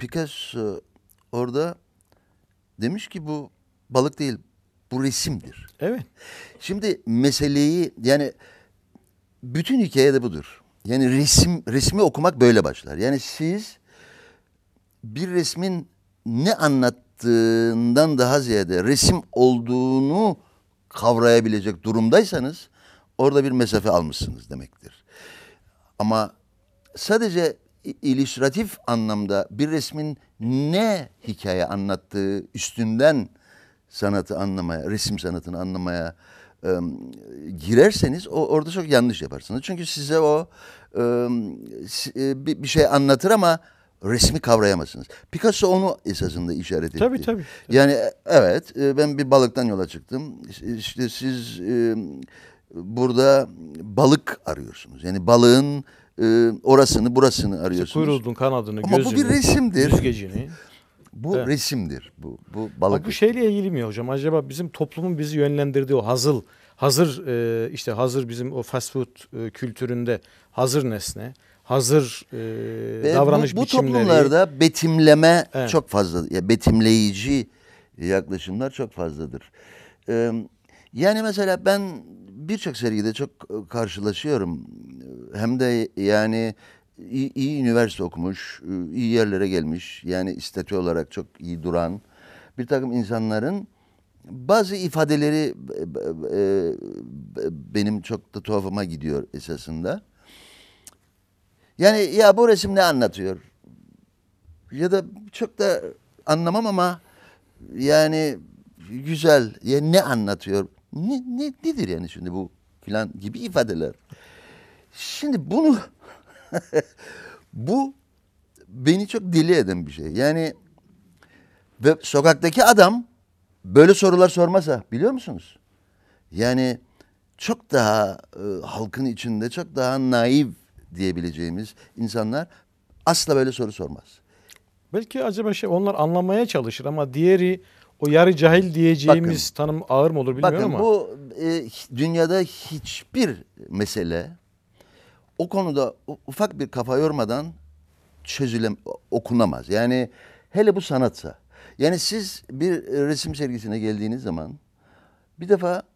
Picasso orada demiş ki bu balık değil bu resimdir. Evet. Şimdi meseleyi yani bütün hikaye de budur. Yani resim resmi okumak böyle başlar. Yani siz bir resmin ne anlattığından daha ziyade resim olduğunu kavrayabilecek durumdaysanız orada bir mesafe almışsınız demektir. Ama sadece ilüstratif anlamda bir resmin ne hikaye anlattığı üstünden sanatı anlamaya, resim sanatını anlamaya e, girerseniz o orada çok yanlış yaparsınız. Çünkü size o e, bir şey anlatır ama resmi kavrayamazsınız. Picasso onu esasında işaret etti. Tabii tabii. tabii. Yani e, evet e, ben bir balıktan yola çıktım. İşte siz e, burada balık arıyorsunuz. Yani balığın e, orasını burasını arıyorsunuz. İşte kuyruğun kanadını, Ama bu bir resimdir. Yüzgecini. Bu evet. resimdir. Bu bu balık. bu şeyle ilgili mi hocam? Acaba bizim toplumun bizi yönlendirdiği o hazır hazır e, işte hazır bizim o fast food e, kültüründe hazır nesne, hazır e, davranış bu, bu biçimleri. Bu toplumlarda betimleme evet. çok fazla. Ya betimleyici yaklaşımlar çok fazladır. Ee, yani mesela ben birçok sergide çok e, karşılaşıyorum hem de yani iyi, iyi üniversite okumuş, ıı, iyi yerlere gelmiş. Yani istatü olarak çok iyi duran bir takım insanların bazı ifadeleri e, benim çok da tuhafıma gidiyor esasında. Yani ya bu resim ne anlatıyor? Ya da çok da anlamam ama yani güzel. Ya ne anlatıyor? Ne, ne nedir yani şimdi bu filan gibi ifadeler. Şimdi bunu bu beni çok deli eden bir şey. Yani ve sokaktaki adam böyle sorular sormasa biliyor musunuz? Yani çok daha e, halkın içinde çok daha naif diyebileceğimiz insanlar asla böyle soru sormaz. Belki acaba şey onlar anlamaya çalışır ama diğeri o yarı cahil diyeceğimiz bakın, tanım ağır mı olur bilmiyorum bakın, ama. Bakın bu e, dünyada hiçbir mesele o konuda ufak bir kafa yormadan çözülem okunamaz. Yani hele bu sanatsa. Yani siz bir e, resim sergisine geldiğiniz zaman bir defa